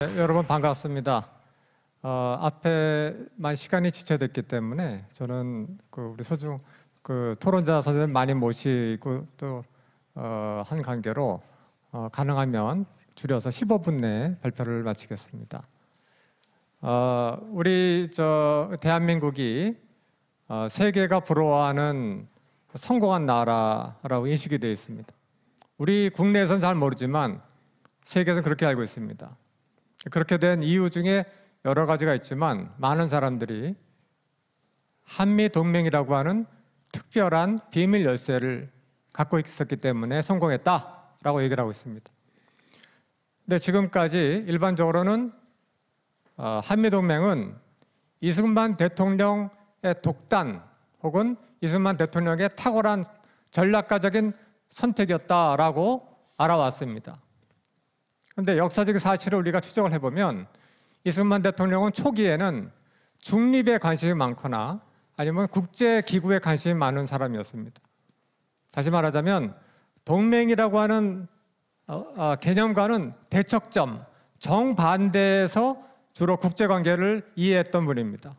네, 여러분 반갑습니다. 어, 앞에만 시간이 지체됐기 때문에 저는 그 우리 소중 그 토론자 선생님 많이 모시고 또한 어, 관계로 어, 가능하면 줄여서 15분 내에 발표를 마치겠습니다. 어, 우리 저 대한민국이 어, 세계가 부러워하는 성공한 나라라고 인식이 되어 있습니다. 우리 국내에서는 잘 모르지만 세계에서는 그렇게 알고 있습니다. 그렇게 된 이유 중에 여러 가지가 있지만 많은 사람들이 한미 동맹이라고 하는 특별한 비밀 열쇠를 갖고 있었기 때문에 성공했다라고 얘기를 하고 있습니다. 근데 지금까지 일반적으로는 어, 한미 동맹은 이승만 대통령의 독단 혹은 이승만 대통령의 탁월한 전략가적인 선택이었다라고 알아왔습니다. 그런데 역사적 사실을 우리가 추적을 해보면 이승만 대통령은 초기에는 중립에 관심이 많거나 아니면 국제기구에 관심이 많은 사람이었습니다. 다시 말하자면 동맹이라고 하는 어, 어, 개념과는 대척점, 정반대에서 주로 국제관계를 이해했던 분입니다.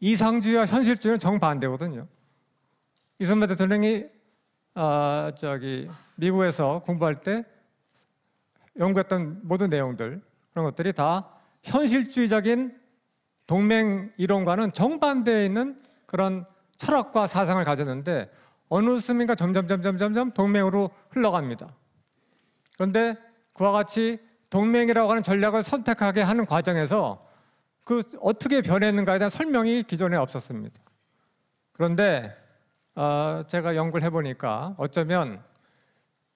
이상주의와 현실주의는 정반대거든요. 이승만 대통령이 아, 저기 미국에서 공부할 때 연구했던 모든 내용들 그런 것들이 다 현실주의적인 동맹 이론과는 정반대에 있는 그런 철학과 사상을 가졌는데 어느 순간가 점점 점점 점점 동맹으로 흘러갑니다. 그런데 그와 같이 동맹이라고 하는 전략을 선택하게 하는 과정에서 그 어떻게 변했는가에 대한 설명이 기존에 없었습니다. 그런데 어, 제가 연구를 해보니까 어쩌면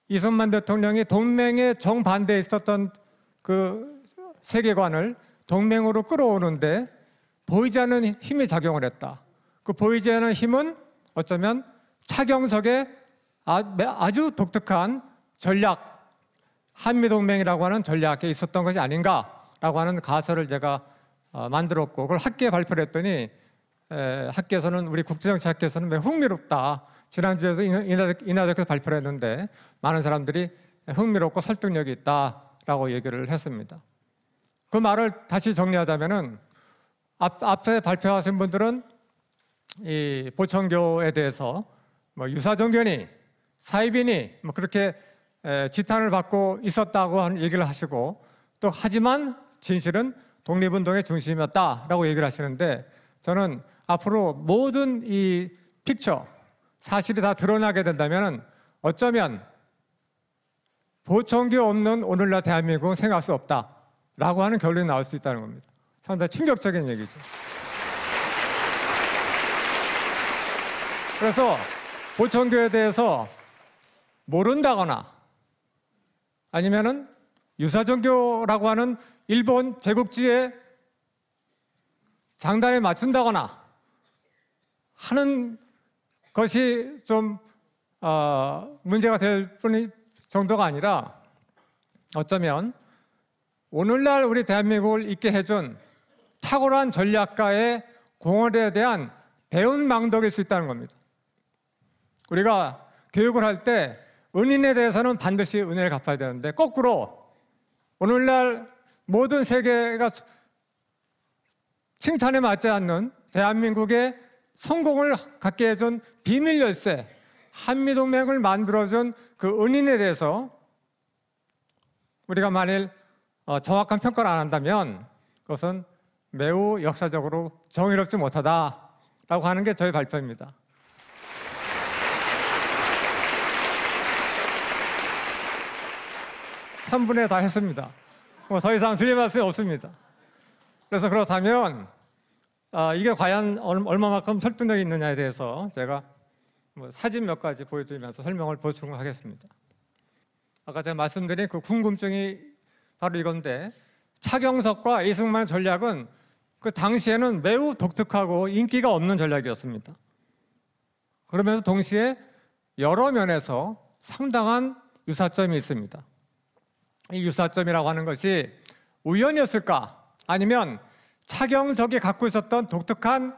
이승만 대통령이 동맹의 정반대에 있었던 그 세계관을 동맹으로 끌어오는데 보이지 않는 힘이 작용을 했다. 그 보이지 않는 힘은 어쩌면 차경석의 아, 아주 독특한 전략, 한미동맹이라고 하는 전략에 있었던 것이 아닌가라고 하는 가설을 제가 어, 만들었고 그걸 학계에 발표를 했더니 학계에서는 우리 국제정치학계에서는 매우 흥미롭다. 지난주에도 이하대학에서 발표를 했는데 많은 사람들이 흥미롭고 설득력이 있다라고 얘기를 했습니다. 그 말을 다시 정리하자면 앞, 에 발표하신 분들은 이 보청교에 대해서 뭐 유사종교니 사이비니 뭐 그렇게 지탄을 받고 있었다고 얘기를 하시고 또 하지만 진실은 독립운동의 중심이었다라고 얘기를 하시는데 저는 앞으로 모든 이 픽처 사실이 다 드러나게 된다면 어쩌면 보청기 없는 오늘날 대한민국은 생각할 수 없다. 라고 하는 결론이 나올 수 있다는 겁니다. 상당히 충격적인 얘기죠. 그래서 보청교에 대해서 모른다거나 아니면은 유사종교라고 하는 일본 제국주의 장단에 맞춘다거나 하는 것이 좀 어, 문제가 될 뿐이 정도가 아니라 어쩌면 오늘날 우리 대한민국을 있게 해준 탁월한 전략가의 공헌에 대한 배운 망덕일 수 있다는 겁니다. 우리가 교육을 할 때 은인에 대해서는 반드시 은혜를 갚아야 되는데 거꾸로 오늘날 모든 세계가 칭찬에 맞지 않는 대한민국의 성공을 갖게 해준 비밀 열쇠, 한미동맹을 만들어준 그 은인에 대해서 우리가 만일 어, 정확한 평가를 안 한다면 그것은 매우 역사적으로 정의롭지 못하다라고 하는 게 저희 발표입니다. 삼분에다 했습니다. 뭐더 이상 드릴 말씀이 없습니다. 그래서 그렇다면 아, 이게 과연 얼마만큼 설득력이 있느냐에 대해서 제가 뭐 사진 몇 가지 보여드리면서 설명을 보충하겠습니다. 아까 제가 말씀드린 그 궁금증이 바로 이건데 차경석과 이승만 전략은 그 당시에는 매우 독특하고 인기가 없는 전략이었습니다. 그러면서 동시에 여러 면에서 상당한 유사점이 있습니다. 이 유사점이라고 하는 것이 우연이었을까 아니면 차경석이 갖고 있었던 독특한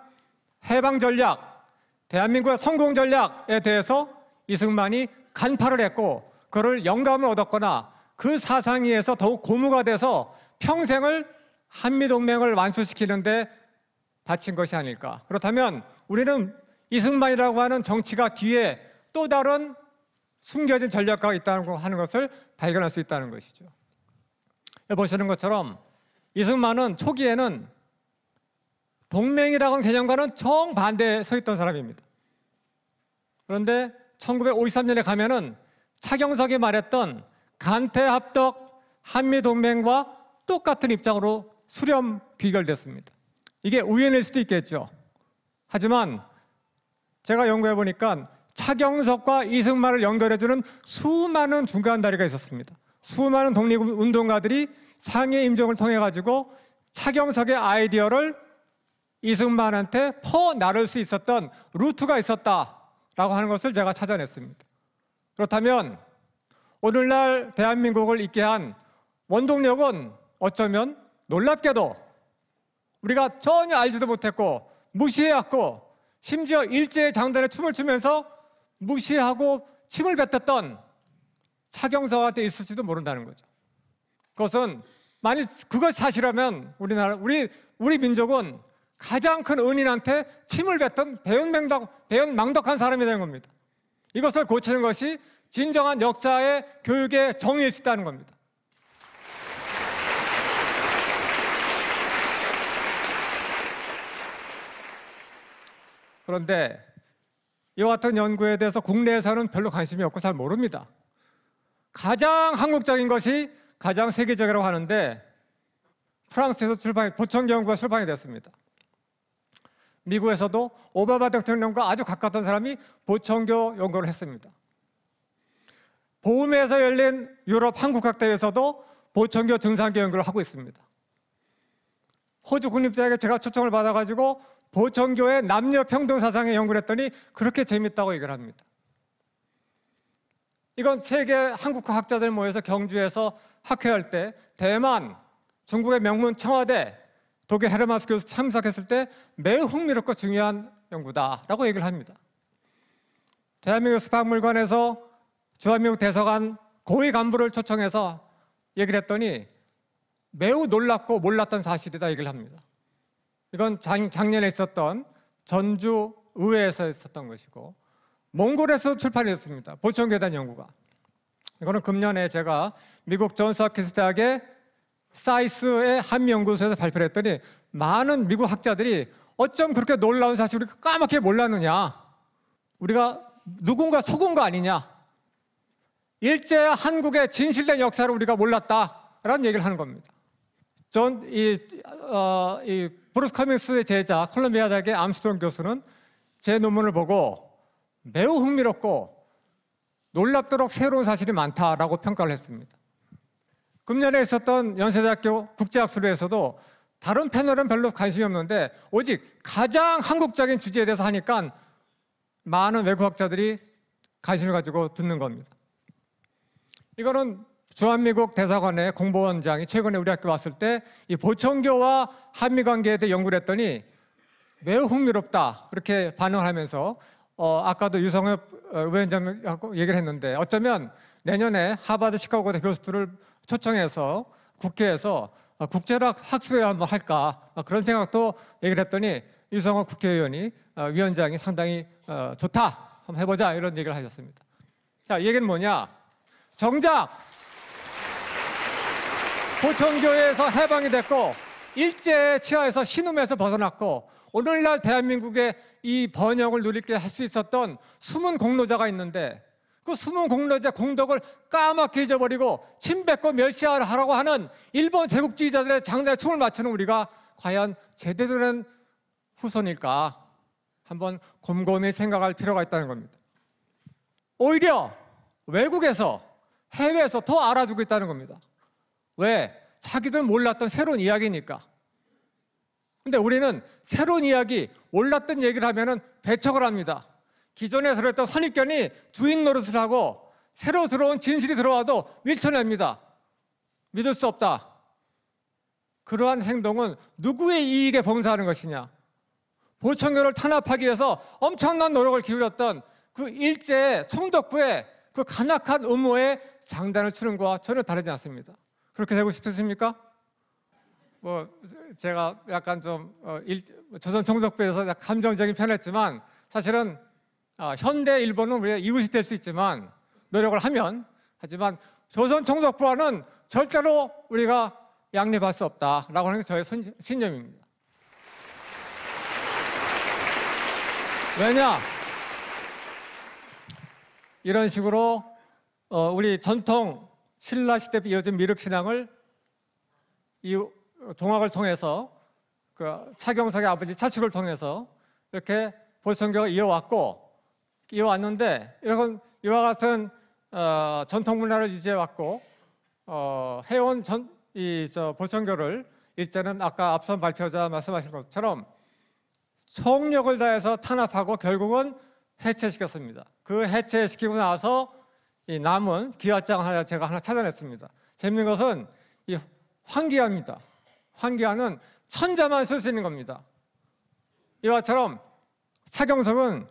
해방 전략, 대한민국의 성공 전략에 대해서 이승만이 간파를 했고 그를 영감을 얻었거나 그 사상 위에서 더욱 고무가 돼서 평생을 한미동맹을 완수시키는데 바친 것이 아닐까. 그렇다면 우리는 이승만이라고 하는 정치가 뒤에 또 다른 숨겨진 전략가가 있다고 하는 것을 발견할 수 있다는 것이죠. 보시는 것처럼 이승만은 초기에는 동맹이라고 하는 개념과는 정반대에 서 있던 사람입니다. 그런데 1953년에 가면은 차경석이 말했던 간태합덕 한미동맹과 똑같은 입장으로 수렴 귀결됐습니다. 이게 우연일 수도 있겠죠. 하지만 제가 연구해 보니까 차경석과 이승만을 연결해주는 수많은 중간 다리가 있었습니다. 수많은 독립운동가들이 상해 임종을 통해 가지고 차경석의 아이디어를 이승만한테 퍼 나를 수 있었던 루트가 있었다라고 하는 것을 제가 찾아냈습니다. 그렇다면 오늘날 대한민국을 있게 한 원동력은 어쩌면 놀랍게도 우리가 전혀 알지도 못했고 무시해왔고 심지어 일제의 장단에 춤을 추면서 무시하고 침을 뱉었던 차경사한테 있을지도 모른다는 거죠. 그것은 만일 그것 사실하면 우리나라 우리 우리 민족은 가장 큰 은인한테 침을 뱉던 배은망덕, 배은망덕한 사람이 되는 겁니다. 이것을 고치는 것이 진정한 역사의 교육의 정의에 있다는 겁니다. 그런데 이와 같은 연구에 대해서 국내에서는 별로 관심이 없고 잘 모릅니다. 가장 한국적인 것이 가장 세계적이라고 하는데 프랑스에서 출판 보청 연구가 출판이 됐습니다. 미국에서도 오바마 대통령과 아주 가깝던 사람이 보청교 연구를 했습니다. 보음에서 열린 유럽 한국학 대회에서도 보청교 증상계 연구를 하고 있습니다. 호주 국립대학에 제가 초청을 받아가지고 보청교의 남녀 평등 사상에 연구를 했더니 그렇게 재밌다고 얘기를 합니다. 이건 세계 한국 학자들 모여서 경주에서 학회할 때 대만, 중국의 명문 청와대, 독일 헤르마스 교수 참석했을 때 매우 흥미롭고 중요한 연구다라고 얘기를 합니다. 대한민국 수박물관에서 주한미국 대사관 고위 간부를 초청해서 얘기를 했더니 매우 놀랍고 몰랐던 사실이다 얘기를 합니다. 이건 작, 년에 있었던 전주 의회에서 있었던 것이고 몽골에서 출판했습니다. 보천계단 연구가. 이거는 금년에 제가 미국 존스 하키스 대학의 사이스의 한 연구소에서 발표를 했더니 많은 미국 학자들이 어쩜 그렇게 놀라운 사실을 까맣게 몰랐느냐. 우리가 누군가 속은 거 아니냐. 일제 한국의 진실된 역사를 우리가 몰랐다라는 얘기를 하는 겁니다. 전이 어, 이 브루스 커밍스의 제자 콜롬비아 대학의 암스트롱 교수는 제 논문을 보고 매우 흥미롭고 놀랍도록 새로운 사실이 많다라고 평가를 했습니다. 금년에 있었던 연세대학교 국제학술회에서도 다른 패널은 별로 관심이 없는데 오직 가장 한국적인 주제에 대해서 하니까 많은 외국학자들이 관심을 가지고 듣는 겁니다. 이거는 주한미국 대사관의 공보원장이 최근에 우리 학교 왔을 때 이 보청교와 한미 관계에 대해 연구를 했더니 매우 흥미롭다 그렇게 반응하면서 어, 아까도 유성엽 위원장하고 어, 얘기를 했는데 어쩌면 내년에 하버드 시카고대 교수들을 초청해서 국회에서 아, 국제학 학수회 한번 할까 그런 생각도 얘기를 했더니 유성호 국회의원이 아, 위원장이 상당히 어, 좋다 한번 해보자 이런 얘기를 하셨습니다. 자, 이 얘기는 뭐냐? 정작 보천교회에서 해방이 됐고 일제 치하에서 신음에서 벗어났고 오늘날 대한민국의 이 번영을 누리게 할 수 있었던 숨은 공로자가 있는데 그 숨은 공로제 공덕을 까맣게 잊어버리고 침뱉고 멸시하라고 하는 일본 제국주의자들의 장단에 춤을 맞추는 우리가 과연 제대로 된 후손일까 한번 곰곰이 생각할 필요가 있다는 겁니다. 오히려 외국에서 해외에서 더 알아주고 있다는 겁니다. 왜? 자기들 몰랐던 새로운 이야기니까. 근데 우리는 새로운 이야기, 몰랐던 얘기를 하면은 배척을 합니다. 기존에 들어있던 선입견이 주인 노릇을 하고 새로 들어온 진실이 들어와도 밀쳐냅니다. 믿을 수 없다. 그러한 행동은 누구의 이익에 봉사하는 것이냐? 보청교를 탄압하기 위해서 엄청난 노력을 기울였던 그 일제의 청덕부의 그 간악한 음모에 장단을 치는 것과 전혀 다르지 않습니다. 그렇게 되고 싶으십니까? 뭐 제가 약간 좀 어, 조선 청덕부에서 감정적인 편했지만 사실은 아, 현대 일본은 우리가 이웃이 될 수 있지만 노력을 하면 하지만 조선 청독부와는 절대로 우리가 양립할 수 없다라고 하는 게 저의 선, 신념입니다. 왜냐? 이런 식으로 어, 우리 전통 신라 시대 이어진 미륵 신앙을 이 동학을 통해서 그 차경석의 아버지 차축을 통해서 이렇게 보성교가 이어왔고 이어왔는데 이런 이와 같은 어, 전통 문화를 유지해왔고 어, 해온 전, 이, 저, 보청교를 일제는 아까 앞선 발표자 말씀하신 것처럼 총력을 다해서 탄압하고 결국은 해체시켰습니다. 그 해체시키고 나서 이 남은 기아장 하나 제가 하나 찾아냈습니다. 재밌는 것은 이 환기아입니다. 환기아는 천자만 쓸 수 있는 겁니다. 이와처럼 차경석은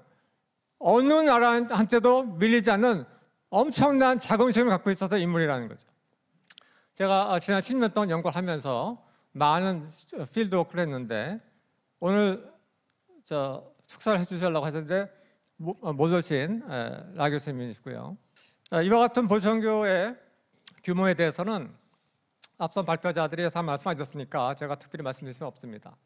어느 나라한테도 밀리지 않는 엄청난 자긍심을 갖고 있어서 인물이라는 거죠. 제가 어, 지난 10년 동안 연구를 하면서 많은 필드 워크를 했는데 오늘 저 축사를 해주시려고 하셨는데 못 오신 라 교수님이시고요. 이와 같은 보성교의 규모에 대해서는 앞선 발표자들이 다 말씀하셨으니까 제가 특별히 말씀드릴 수는 없습니다.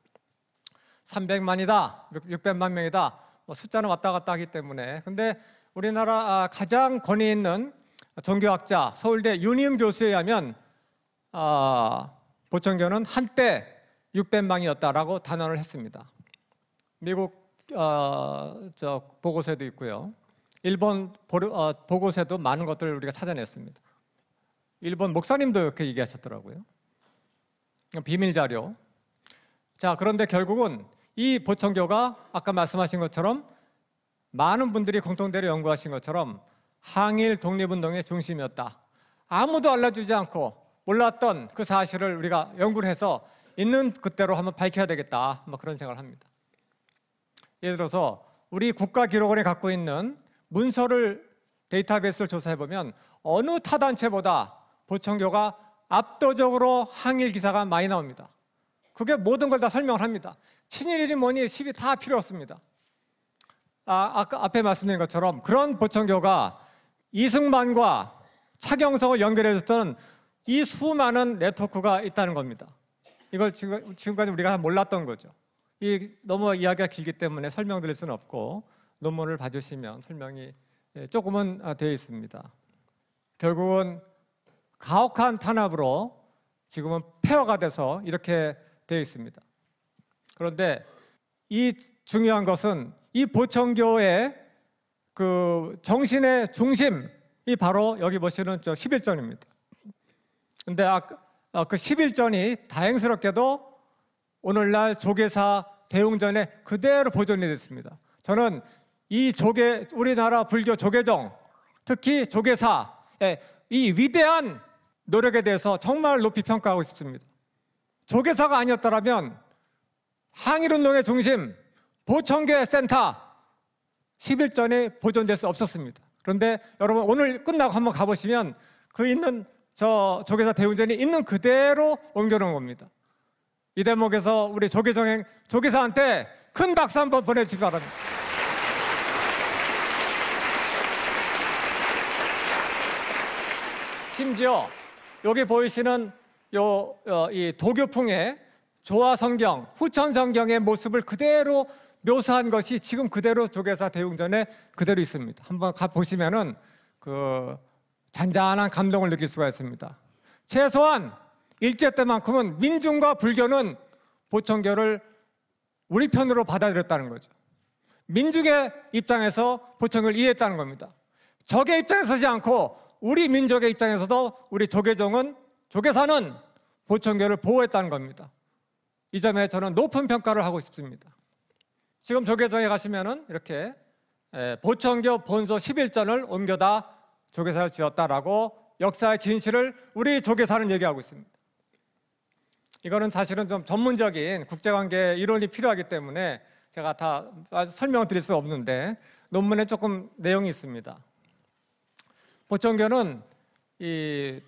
300만이다, 600만 명이다, 뭐 숫자는 왔다 갔다 하기 때문에 근데 우리나라 아, 가장 권위 있는 종교학자 서울대 윤임 교수에 의하면 아, 보청교는 한때 600만이었다라고 단언을 했습니다. 미국 어, 저 보고서에도 있고요. 일본 보, 어, 보고서에도 많은 것들을 우리가 찾아냈습니다. 일본 목사님도 이렇게 얘기하셨더라고요. 비밀 자료. 자, 그런데 결국은 이 보청교가 아까 말씀하신 것처럼 많은 분들이 공통대로 연구하신 것처럼 항일 독립운동의 중심이었다. 아무도 알려주지 않고 몰랐던 그 사실을 우리가 연구를 해서 있는 그대로 한번 밝혀야 되겠다. 뭐 그런 생각을 합니다. 예를 들어서 우리 국가기록원에 갖고 있는 문서를 데이터베이스를 조사해 보면 어느 타 단체보다 보청교가 압도적으로 항일 기사가 많이 나옵니다. 그게 모든 걸 다 설명을 합니다. 친일이니 뭐니 시이다 필요 없습니다. 아, 아까 앞에 말씀드린 것처럼 그런 보청교가 이승만과 차경성을 연결해줬던 이 수많은 네트워크가 있다는 겁니다. 이걸 지금, 지금까지 우리가 몰랐던 거죠. 이 너무 이야기가 길기 때문에 설명드릴 수는 없고 논문을 봐주시면 설명이 예, 조금은 아, 되어 있습니다. 결국은 가혹한 탄압으로 지금은 폐허가 돼서 이렇게 되어 있습니다. 그런데 이 중요한 것은 이 보청교의 그 정신의 중심이 바로 여기 보시는 저 11전입니다. 근데 아, 아, 그 11전이 다행스럽게도 오늘날 조계사 대웅전에 그대로 보존이 됐습니다. 저는 이 조계 우리나라 불교 조계종 특히 조계사의 이 위대한 노력에 대해서 정말 높이 평가하고 싶습니다. 조계사가 아니었더라면 항일운동의 중심 보청계 센터 1 1전에 보존될 수 없었습니다. 그런데 여러분 오늘 끝나고 한번 가보시면 그 있는 저 조계사 대운전이 있는 그대로 옮겨놓은 겁니다. 이 대목에서 우리 조계정행 조계사한테 큰 박수 한번 보내주시기 바랍니다. 심지어 여기 보이시는 요, 어, 이 도교풍의 조화 성경, 후천 성경의 모습을 그대로 묘사한 것이 지금 그대로 조계사 대웅전에 그대로 있습니다. 한번 가 보시면은 그 잔잔한 감동을 느낄 수가 있습니다. 최소한 일제 때만큼은 민중과 불교는 보청교를 우리 편으로 받아들였다는 거죠. 민중의 입장에서 보청을 이해했다는 겁니다. 적의 입장에 서지 않고 우리 민족의 입장에서도 우리 조계종은 조계사는 보청교를 보호했다는 겁니다. 이 점에 저는 높은 평가를 하고 싶습니다. 지금 조계성에 가시면은 이렇게 보청교 본서 11전을 옮겨다 조계사를 지었다라고 역사의 진실을 우리 조계사는 얘기하고 있습니다. 이거는 사실은 좀 전문적인 국제관계 이론이 필요하기 때문에 제가 다 설명을 드릴 수 없는데 논문에 조금 내용이 있습니다. 보청교는 이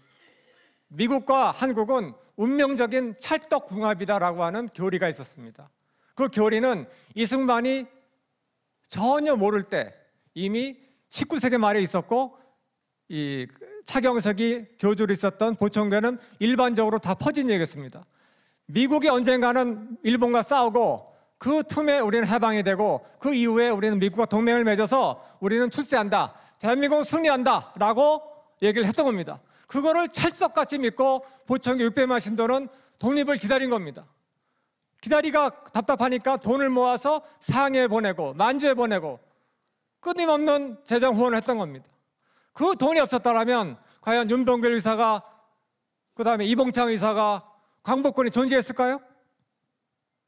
미국과 한국은 운명적인 찰떡궁합이다라고 하는 교리가 있었습니다. 그 교리는 이승만이 전혀 모를 때 이미 19세기 말에 있었고 이 차경석이 교주로 있었던 보청교는 일반적으로 다 퍼진 얘기였습니다. 미국이 언젠가는 일본과 싸우고 그 틈에 우리는 해방이 되고 그 이후에 우리는 미국과 동맹을 맺어서 우리는 출세한다. 대한민국은 승리한다. 라고 얘기를 했던 겁니다. 그거를 찰떡같이 믿고 보청기 600만 신도는 독립을 기다린 겁니다. 기다리가 답답하니까 돈을 모아서 상해 보내고 만주에 보내고 끊임없는 재정 후원을 했던 겁니다. 그 돈이 없었다면 과연 윤동길 의사가 그 다음에 이봉창 의사가 광복권이 존재했을까요?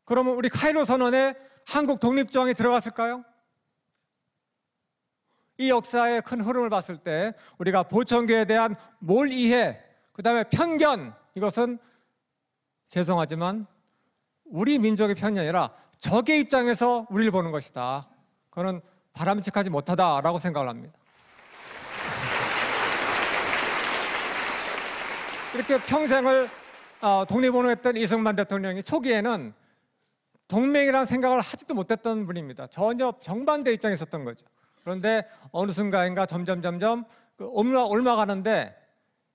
그러면 우리 카이로 선언에 한국 독립조항이 들어갔을까요? 이 역사의 큰 흐름을 봤을 때 우리가 보청교에 대한 몰 이해, 그 다음에 편견, 이것은 죄송하지만 우리 민족의 편견이 아니라 적의 입장에서 우리를 보는 것이다. 그는 바람직하지 못하다라고 생각을 합니다. 이렇게 평생을 어, 독립운동했던 이승만 대통령이 초기에는 동맹이라는 생각을 하지도 못했던 분입니다. 전혀 정반대 입장에 있었던 거죠. 그런데 어느 순간인가 점점 점점 그 올라, 올라가는데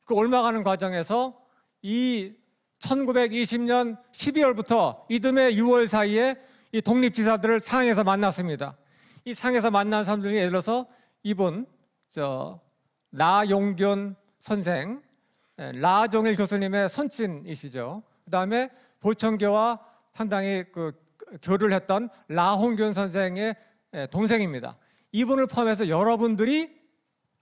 그 올라가는 과정에서 이 1920년 12월부터 이듬해 6월 사이에 이 독립지사들을 상에서 만났습니다. 이 상에서 만난 사람들 이 예를 들어서 이분 저 나용균 선생, 예, 라종일 교수님의 선친이시죠. 그 다음에 보천교와 상당히 그 교류를 했던 라홍균 선생의 예, 동생입니다. 이분을 포함해서 여러분들이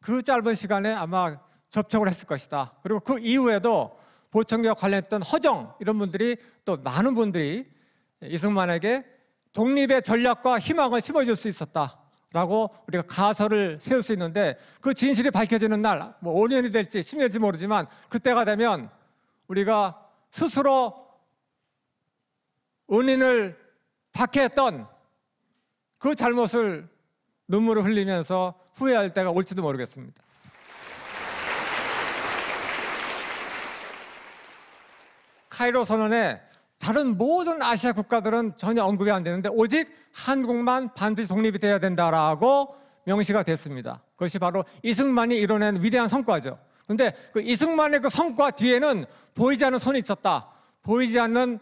그 짧은 시간에 아마 접촉을 했을 것이다. 그리고 그 이후에도 보청기와 관련했던 허정 이런 분들이 또 많은 분들이 이승만에게 독립의 전략과 희망을 심어줄 수 있었다라고 우리가 가설을 세울 수 있는데 그 진실이 밝혀지는 날, 뭐 5년이 될지 10년일지 모르지만 그때가 되면 우리가 스스로 은인을 박해했던 그 잘못을 눈물을 흘리면서 후회할 때가 올지도 모르겠습니다. 카이로 선언에 다른 모든 아시아 국가들은 전혀 언급이 안 되는데 오직 한국만 반드시 독립이 돼야 된다라고 명시가 됐습니다. 그것이 바로 이승만이 이뤄낸 위대한 성과죠. 근데 그 이승만의 그 성과 뒤에는 보이지 않는 손이 있었다. 보이지 않는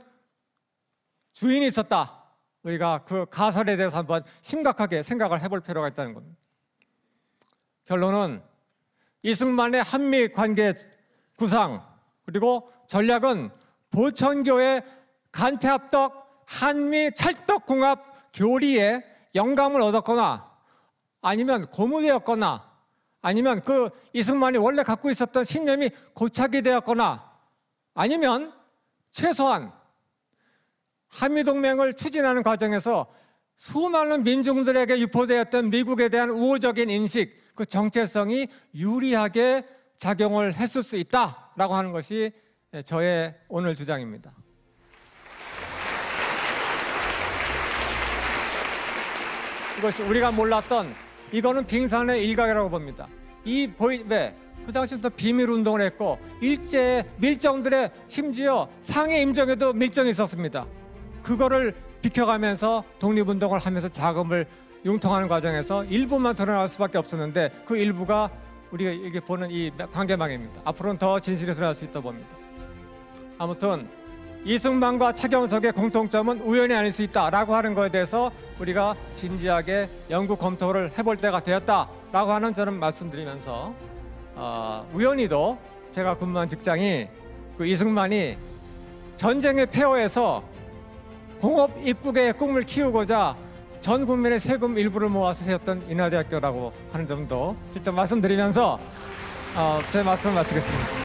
주인이 있었다. 우리가 그 가설에 대해서 한번 심각하게 생각을 해볼 필요가 있다는 겁니다. 결론은 이승만의 한미 관계 구상 그리고 전략은 보천교의 간태합덕 한미 찰떡궁합 교리에 영감을 얻었거나 아니면 고무되었거나 아니면 그 이승만이 원래 갖고 있었던 신념이 고착이 되었거나 아니면 최소한 한미동맹을 추진하는 과정에서 수많은 민중들에게 유포되었던 미국에 대한 우호적인 인식, 그 정체성이 유리하게 작용을 했을 수 있다라고 하는 것이 저의 오늘 주장입니다. 이것이 우리가 몰랐던 이거는 빙산의 일각이라고 봅니다. 이 보이배 그 당시부터 비밀 운동을 했고 일제 밀정들의 심지어 상해 임정에도 밀정이 있었습니다. 그거를 비켜가면서 독립운동을 하면서 자금을 융통하는 과정에서 일부만 드러날 수밖에 없었는데 그 일부가 우리가 이게 보는 이 관계망입니다. 앞으로는 더 진실이 드러날 수 있다 고 봅니다. 아무튼 이승만과 차경석의 공통점은 우연이 아닐 수 있다라고 하는 것에 대해서 우리가 진지하게 연구 검토를 해볼 때가 되었다라고 하는 저는 말씀드리면서 어, 우연히도 제가 근무한 직장이 그 이승만이 전쟁의 폐허에서 홍업 입국의 꿈을 키우고자 전 국민의 세금 일부를 모아서 세웠던 인하대학교라고 하는 점도 직접 말씀드리면서 어, 제 말씀을 마치겠습니다.